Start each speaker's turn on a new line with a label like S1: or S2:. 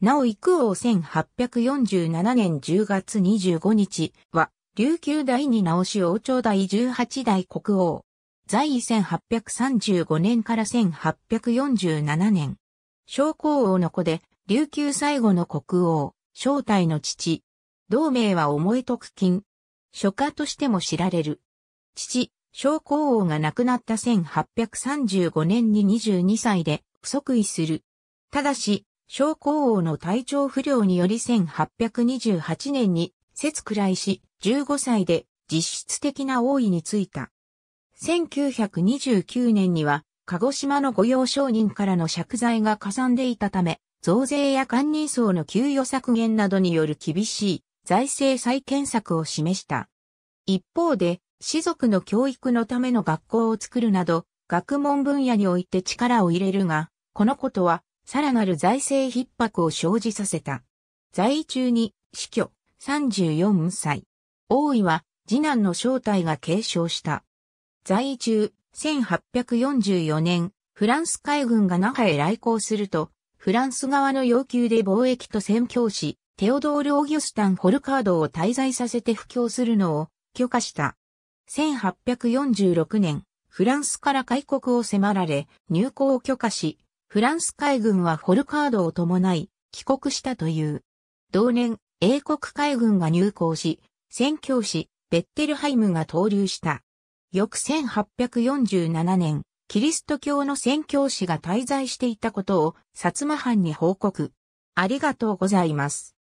S1: なお育王1847年10月25日は、琉球第二直し王朝第18代国王。在位1835年から1847年。昭皇王の子で、琉球最後の国王、正体の父。同名は重い特勤。書家としても知られる。父、昭皇王が亡くなった1835年に22歳で不足位する。ただし、小校王の体調不良により1828年に、節くらいし、15歳で実質的な王位についた。1929年には、鹿児島の御用商人からの借財がかさんでいたため、増税や官人層の給与削減などによる厳しい財政再建策を示した。一方で、士族の教育のための学校を作るなど、学問分野において力を入れるが、このことはさらなる財政逼迫を生じさせた。在位中に死去、34歳。王位は次男の正体が継承した。在位中、1844年、フランス海軍が那覇へ来航すると、フランス側の要求で貿易と宣教師、テオドール・オギュスタン・ホルカードを滞在させて布教するのを許可した。1846年、フランスから開国を迫られ、入港を許可し、フランス海軍はフォルカードを伴い、帰国したという。同年、英国海軍が入港し、宣教師、ベッテルハイムが投入した。翌1847年、キリスト教の宣教師が滞在していたことを、薩摩藩に報告。ありがとうございます。